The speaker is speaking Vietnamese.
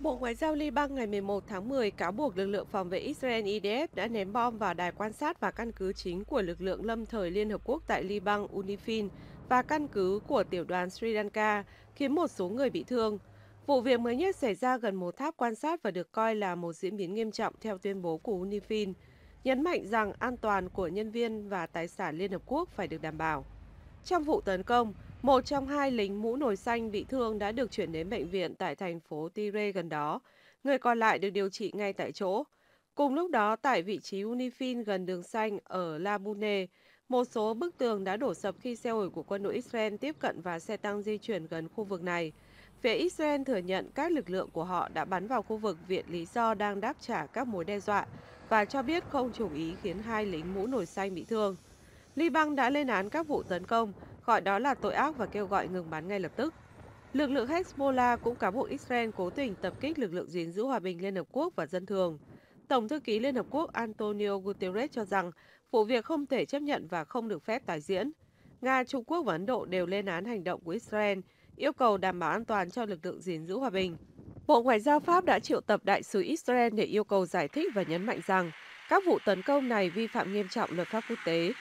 Bộ Ngoại giao Liban ngày 11 tháng 10 cáo buộc lực lượng phòng vệ Israel IDF đã ném bom vào đài quan sát và căn cứ chính của lực lượng lâm thời Liên Hợp Quốc tại Liban UNIFIL và căn cứ của tiểu đoàn Sri Lanka, khiến một số người bị thương. Vụ việc mới nhất xảy ra gần một tháp quan sát và được coi là một diễn biến nghiêm trọng theo tuyên bố của UNIFIL, nhấn mạnh rằng an toàn của nhân viên và tài sản Liên Hợp Quốc phải được đảm bảo. Trong vụ tấn công, một trong hai lính mũ nổi xanh bị thương đã được chuyển đến bệnh viện tại thành phố Tire gần đó. Người còn lại được điều trị ngay tại chỗ. Cùng lúc đó, tại vị trí Unifin gần đường xanh ở Labune, một số bức tường đã đổ sập khi xe ủi của quân đội Israel tiếp cận và xe tăng di chuyển gần khu vực này. Phía Israel thừa nhận các lực lượng của họ đã bắn vào khu vực viện lý do đang đáp trả các mối đe dọa và cho biết không chủ ý khiến hai lính mũ nổi xanh bị thương. Liban đã lên án các vụ tấn công, gọi đó là tội ác và kêu gọi ngừng bắn ngay lập tức. Lực lượng Hezbollah cũng cáo buộc Israel cố tình tập kích lực lượng gìn giữ hòa bình Liên Hợp Quốc và dân thường. Tổng thư ký Liên Hợp Quốc Antonio Guterres cho rằng vụ việc không thể chấp nhận và không được phép tái diễn. Nga, Trung Quốc và Ấn Độ đều lên án hành động của Israel, yêu cầu đảm bảo an toàn cho lực lượng gìn giữ hòa bình. Bộ Ngoại giao Pháp đã triệu tập đại sứ Israel để yêu cầu giải thích và nhấn mạnh rằng các vụ tấn công này vi phạm nghiêm trọng luật pháp quốc tế